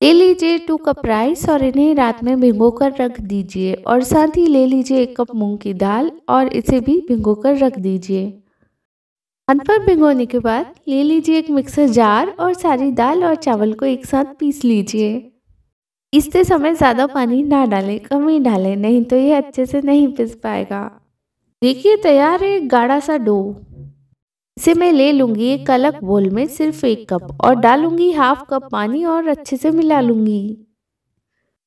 ले लीजिए to cup rice और इन्हें रात में भिगो कर रख दीजिए और साथ ही ले लीजिए एक कप मूंग की दाल और इसे भी भिंगो कर रख दीजिए अंत पर भिंगोने के बाद ले लीजिए एक मिक्सर जार और सारी दाल और चावल को एक साथ पीस लीजिए पीसते समय ज़्यादा पानी ना डालें कम ही डालें नहीं तो ये अच्छे से नहीं पिस पाएगा देखिए तैयार है गाढ़ा सा डो इसे मैं ले लूंगी एक अलग बोल में सिर्फ एक कप और डालूंगी हाफ कप पानी और अच्छे से मिला लूंगी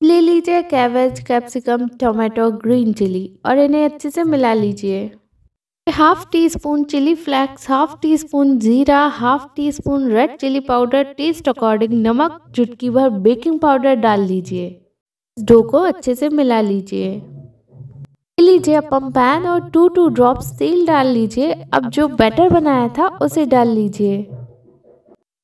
ले लीजिए cabbage capsicum tomato green chilli और इन्हें अच्छे से मिला लीजिए half teaspoon chilli flakes half teaspoon जीरा half teaspoon red chilli powder taste according नमक चुटकी भर बेकिंग पाउडर डाल लीजिए डो को अच्छे से मिला लीजिए लीजिए अब पैन और टू टू ड्रॉप्स तेल डाल लीजिए अब जो बैटर बनाया था उसे डाल लीजिए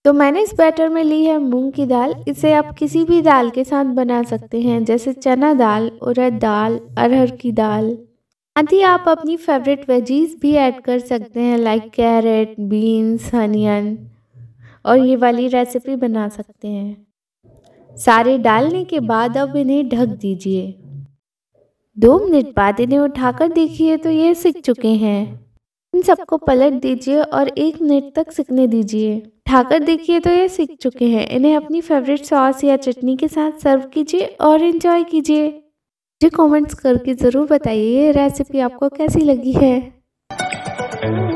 तो मैंने इस बैटर में ली है मूंग की दाल इसे आप किसी भी दाल के साथ बना सकते हैं जैसे चना दाल उड़द दाल अरहर की दाल साथ ही आप अपनी फेवरेट वेजीज भी ऐड कर सकते हैं लाइक कैरेट बीन्स हनियन और ये वाली रेसिपी बना सकते हैं सारे डालने के बाद अब इन्हें ढक दीजिए दो मिनट बाद इन्हें उठाकर देखिए तो ये सीख चुके हैं इन सबको पलट दीजिए और एक मिनट तक सीखने दीजिए उठाकर देखिए तो ये सीख चुके हैं इन्हें अपनी फेवरेट सॉस या चटनी के साथ सर्व कीजिए और इन्जॉय कीजिए मुझे कमेंट्स करके ज़रूर बताइए ये रेसिपी आपको कैसी लगी है